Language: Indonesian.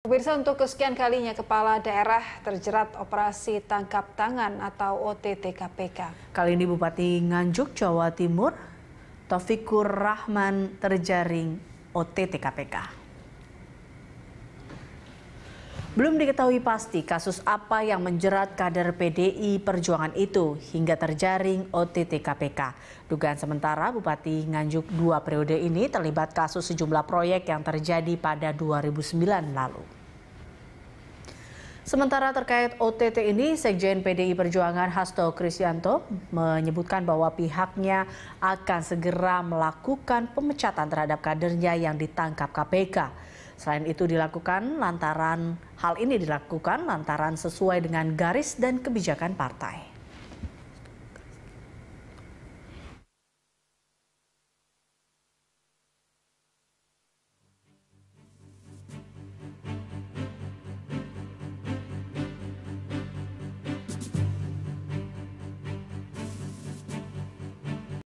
Pemirsa untuk kesekian kalinya kepala daerah terjerat operasi tangkap tangan atau OTT KPK. Kali ini Bupati Nganjuk Jawa Timur Taufikur Rahman terjaring OTT KPK. Belum diketahui pasti kasus apa yang menjerat kader PDI Perjuangan itu hingga terjaring OTT KPK. Dugaan sementara Bupati Nganjuk dua periode ini terlibat kasus sejumlah proyek yang terjadi pada 2009 lalu. Sementara terkait OTT ini, Sekjen PDI Perjuangan Hasto Kristianto menyebutkan bahwa pihaknya akan segera melakukan pemecatan terhadap kadernya yang ditangkap KPK. Selain itu dilakukan lantaran hal ini dilakukan lantaran sesuai dengan garis dan kebijakan partai.